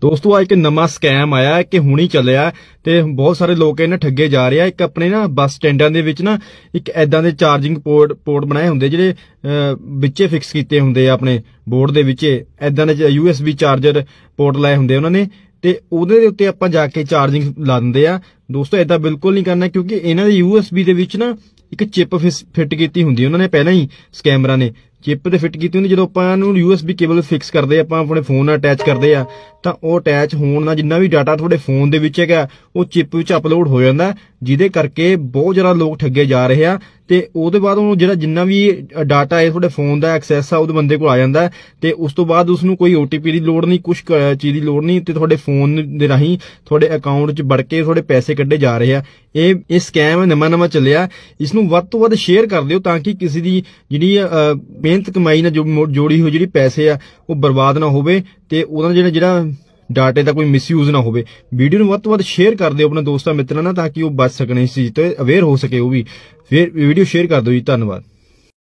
ਦੋਸਤੋ ਅੱਜ ਇੱਕ ਨਵਾਂ ਸਕੈਮ ਆਇਆ ਕਿ ਹੁਣੀ ਚੱਲਿਆ ਤੇ ਬਹੁਤ ਸਾਰੇ ਲੋਕ ਇਹਨਾਂ ਠੱਗੇ ਜਾ ਰਹੇ ਆ ਇੱਕ ਆਪਣੇ ਨਾ ਬੱਸ ਸਟੈਂਡਾਂ ਦੇ ਵਿੱਚ ਨਾ ਇੱਕ ਐਦਾਂ ਦੇ ਚਾਰਜਿੰਗ ਪੋਰਟ ਪੋਰਟ ਬਣਾਏ ਹੁੰਦੇ ਜਿਹੜੇ ਵਿੱਚੇ ਫਿਕਸ ਕੀਤੇ ਹੁੰਦੇ ਆ ਆਪਣੇ ਬੋਰਡ ਦੇ ਵਿੱਚੇ ਐਦਾਂ ਦੇ ਯੂਐਸਬੀ ਚਾਰਜਰ ਪੋਰਟ ਲਾਏ ਹੁੰਦੇ ਉਹਨਾਂ ਨੇ ਤੇ ਉਹਦੇ ਦੇ ਉੱਤੇ ਆਪਾਂ ਜਾ ਕੇ ਚਾਰਜਿੰਗ ਲਾ ਦਿੰਦੇ ਆ ਦੋਸਤੋ ਐਦਾਂ ਬਿਲਕੁਲ ਨਹੀਂ ਕਰਨਾ ਕਿਉਂਕਿ ਇਹਨਾਂ ਦੇ ਯੂਐਸਬੀ ਦੇ ਵਿੱਚ ਨਾ ਇੱਕ ਚਿਪ ਫਿਟ ਕੀਤੀ ਹੁੰਦੀ ਉਹਨਾਂ ਨੇ ਪਹਿਲਾਂ ਹੀ ਸਕੈਮਰਾਂ ਨੇ ਚਿਪ ਤੇ ਫਿੱਟ ਕੀਤੀ ਹੁੰਦੀ ਜਦੋਂ ਆਪਾਂ ਇਹਨੂੰ USB ਕੇਬਲ ਫਿਕਸ ਕਰਦੇ ਆਪਾਂ ਆਪਣੇ ਫੋਨ ਨਾਲ ਅਟੈਚ ਕਰਦੇ ਆ ਤਾਂ ਉਹ ਅਟੈਚ ਹੋਣ ਨਾਲ ਜਿੰਨਾ ਵੀ ਡਾਟਾ ਤੁਹਾਡੇ ਫੋਨ ਦੇ ਵਿੱਚ ਹੈਗਾ ਉਹ ਚਿਪ ਵਿੱਚ ਅਪਲੋਡ ਹੋ ਜਾਂਦਾ ਜਿਹਦੇ ਕਰਕੇ ਬਹੁਤ ਜ਼ਿਆਦਾ ਲੋਕ ਠੱਗੇ ਜਾ ਰਹੇ ਆ ਤੇ ਉਹਦੇ ਬਾਅਦ ਉਹ ਜਿਹੜਾ ਜਿੰਨਾ ਵੀ ਡਾਟਾ ਹੈ ਤੁਹਾਡੇ ਫੋਨ ਦਾ ਐਕਸੈਸ ਆ ਉਹਦੇ ਬੰਦੇ ਕੋਲ ਆ ਜਾਂਦਾ ਤੇ ਉਸ ਤੋਂ ਬਾਅਦ ਉਸ ਨੂੰ ਕੋਈ OTP ਦੀ ਲੋੜ ਨਹੀਂ ਕੁਝ ਚੀਜ਼ ਦੀ ਲੋੜ ਨਹੀਂ ਤੇ ਤੁਹਾਡੇ ਫੋਨ ਦੇ ਰਾਹੀਂ ਤੁਹਾਡੇ ਅਕਾਊਂਟ 'ਚ ਵੜ ਕੇ ਤੁਹਾਡੇ ਪੈਸੇ ਕੱਢੇ ਜਾ ਰਹੇ ਆ ਇਹ ਇਹ ਸਕੈਮ ਨਵਾਂ ਨਵਾਂ ਚੱਲਿਆ ਇਸ ਨੂੰ ਵੱਧ ਤੋਂ ਵੱਧ ਸ਼ੇਅਰ ਕਰ ਦਿਓ ਤਾਂ ਕਿ ਕਿਸੇ ਦੀ ਜਿਹੜੀ ਮਿਹਨਤ ਕਮਾਈ ਨਾਲ ਜੋੜੀ ਹੋਈ ਜਿਹੜੀ ਪੈਸੇ ਆ ਉਹ ਬਰਬਾਦ ਨਾ ਹੋਵੇ ਤੇ ਉਹਨਾਂ ਜਿਹੜਾ ਜਿਹੜਾ ਡਾਟੇ ਦਾ ਕੋਈ ਮਿਸਯੂਜ਼ ਨਾ ਹੋਵੇ ਵੀਡੀਓ ਨੂੰ ਵੱਧ ਤੋਂ ਵੱਧ ਸ਼ੇਅਰ ਕਰ ਦਿਓ ਆਪਣੇ ਦੋਸਤਾਂ ਮਿੱਤਰਾਂ ਨਾਲ ਤਾਂ ਕਿ ਉਹ ਬਚ ਸਕਣ ਇਸ ਚੀਜ਼ ਤੋਂ ਅਵੇਅਰ ਹੋ ਸਕੇ ਉਹ ਵੀ ਫਿਰ ਵੀਡੀਓ ਸ਼ੇਅਰ ਕਰ ਦਿਓ ਜੀ ਧੰਨਵਾਦ